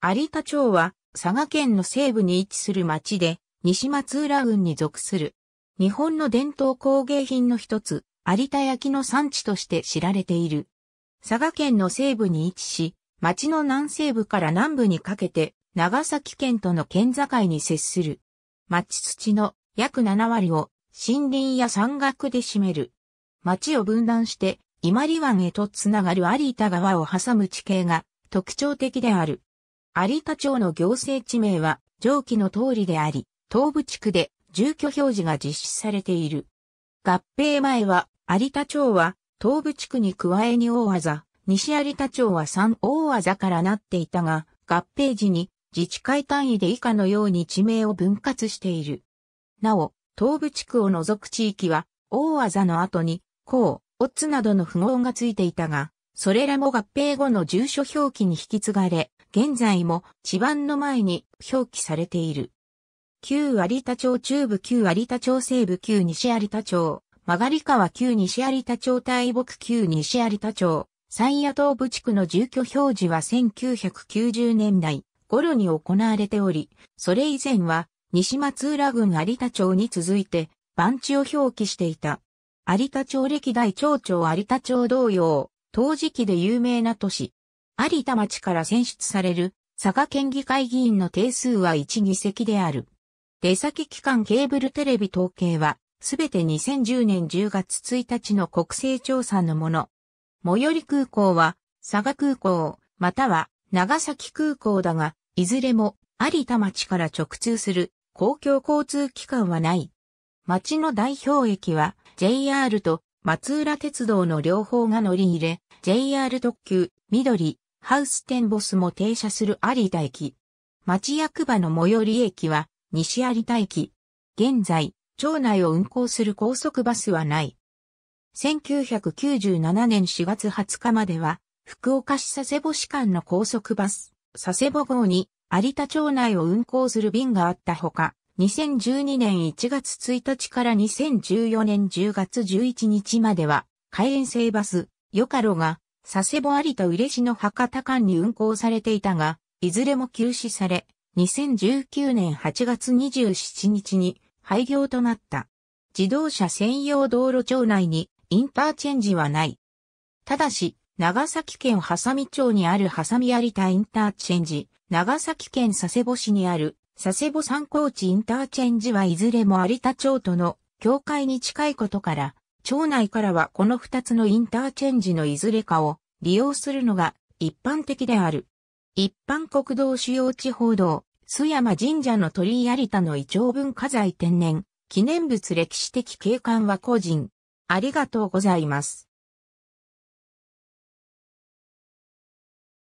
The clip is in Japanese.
有田町は佐賀県の西部に位置する町で西松浦郡に属する。日本の伝統工芸品の一つ、有田焼の産地として知られている。佐賀県の西部に位置し、町の南西部から南部にかけて長崎県との県境に接する。町土の約7割を森林や山岳で占める。町を分断して伊万里湾へとつながる有田川を挟む地形が特徴的である。有田町の行政地名は上記の通りであり、東部地区で住居表示が実施されている。合併前は有田町は東部地区に加えに大技、西有田町は三大技からなっていたが、合併時に自治会単位で以下のように地名を分割している。なお、東部地区を除く地域は、大技の後に、甲、オツなどの符号がついていたが、それらも合併後の住所表記に引き継がれ、現在も地盤の前に表記されている。旧有田町中部旧有田町西部旧西有田町、曲がり川旧西有田町大木旧西有田町、山野東部地区の住居表示は1990年代頃に行われており、それ以前は西松浦郡有田町に続いて番地を表記していた。有田町歴代町長有田町同様、当時期で有名な都市、有田町から選出される佐賀県議会議員の定数は1議席である。出先機関ケーブルテレビ統計は、すべて2010年10月1日の国勢調査のもの。最寄り空港は、佐賀空港、または長崎空港だが、いずれも有田町から直通する公共交通機関はない。町の代表駅は JR と松浦鉄道の両方が乗り入れ、JR 特急、緑、ハウステンボスも停車する有田駅。町役場の最寄り駅は西有田駅。現在、町内を運行する高速バスはない。1997年4月20日までは、福岡市佐世保市間の高速バス、佐世保号に有田町内を運行する便があったほか、2012年1月1日から2014年10月11日までは、海援線バス、ヨカロが佐世保有田嬉野博多間に運行されていたが、いずれも休止され、2019年8月27日に廃業となった。自動車専用道路町内にインターチェンジはない。ただし、長崎県波佐見町にある波佐見有田インターチェンジ、長崎県佐世保市にある佐世保参考地インターチェンジはいずれも有田町との境界に近いことから、町内からはこの2つのインターチェンジのいずれかを利用するのが一般的である。一般国道主要地方道、須山神社の鳥居有田の異常文化財天然、記念物歴史的景観は個人。ありがとうございます。